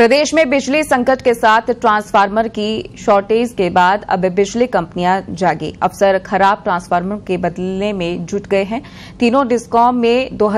प्रदेश में बिजली संकट के साथ ट्रांसफार्मर की शॉर्टेज के बाद अब बिजली कंपनियां जागी अफसर खराब ट्रांसफार्मर के बदलने में जुट गए हैं तीनों डिस्कॉम में दो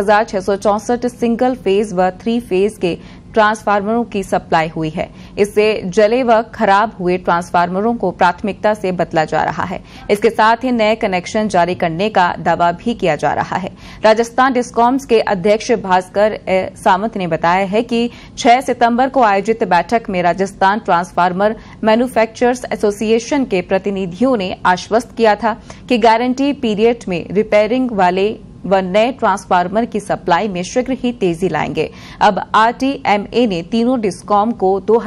सिंगल फेज व थ्री फेज के ट्रांसफार्मरों की सप्लाई हुई है इससे जले व खराब हुए ट्रांसफार्मरों को प्राथमिकता से बदला जा रहा है इसके साथ ही नए कनेक्शन जारी करने का दावा भी किया जा रहा है राजस्थान डिस्कॉम्स के अध्यक्ष भास्कर सामंत ने बताया है कि 6 सितंबर को आयोजित बैठक में राजस्थान ट्रांसफार्मर मैन्युफैक्चरर्स एसोसिएशन के प्रतिनिधियों ने आश्वस्त किया था कि गारंटी पीरियड में रिपेयरिंग वाले व नए ट्रांसफार्मर की सप्लाई में शीघ्र ही तेजी लाएंगे अब आरटीएमए ने तीनों डिस्कॉम को दो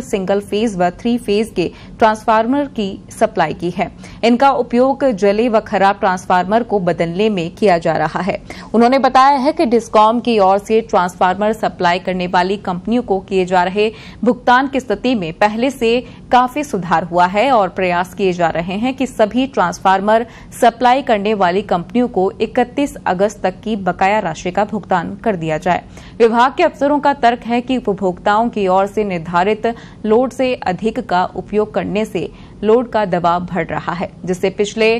सिंगल फेज व थ्री फेज के ट्रांसफार्मर की सप्लाई की है इनका उपयोग जले व खराब ट्रांसफार्मर को बदलने में किया जा रहा है उन्होंने बताया है कि डिस्कॉम की ओर से ट्रांसफार्मर सप्लाई करने वाली कंपनियों को किए जा रहे भुगतान की स्थिति में पहले से काफी सुधार हुआ है और प्रयास किए जा रहे हैं कि सभी ट्रांसफार्मर सप्लाई करने वाली कंपनियों को 31 अगस्त तक की बकाया राशि का भुगतान कर दिया जाए विभाग के अफसरों का तर्क है कि उपभोक्ताओं की ओर से निर्धारित लोड से अधिक का उपयोग करने से लोड का दबाव बढ़ रहा है जिससे पिछले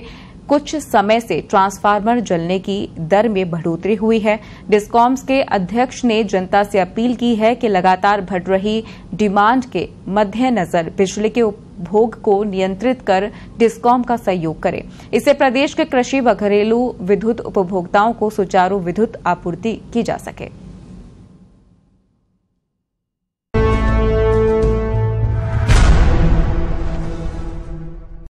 कुछ समय से ट्रांसफार्मर जलने की दर में बढ़ोतरी हुई है डिस्कॉम्स के अध्यक्ष ने जनता से अपील की है कि लगातार बढ़ रही डिमांड के मद्देनजर बिजली के उपभोग को नियंत्रित कर डिस्कॉम का सहयोग करें इससे प्रदेश के कृषि व घरेलू विद्युत उपभोक्ताओं को सुचारू विद्युत आपूर्ति की जा सके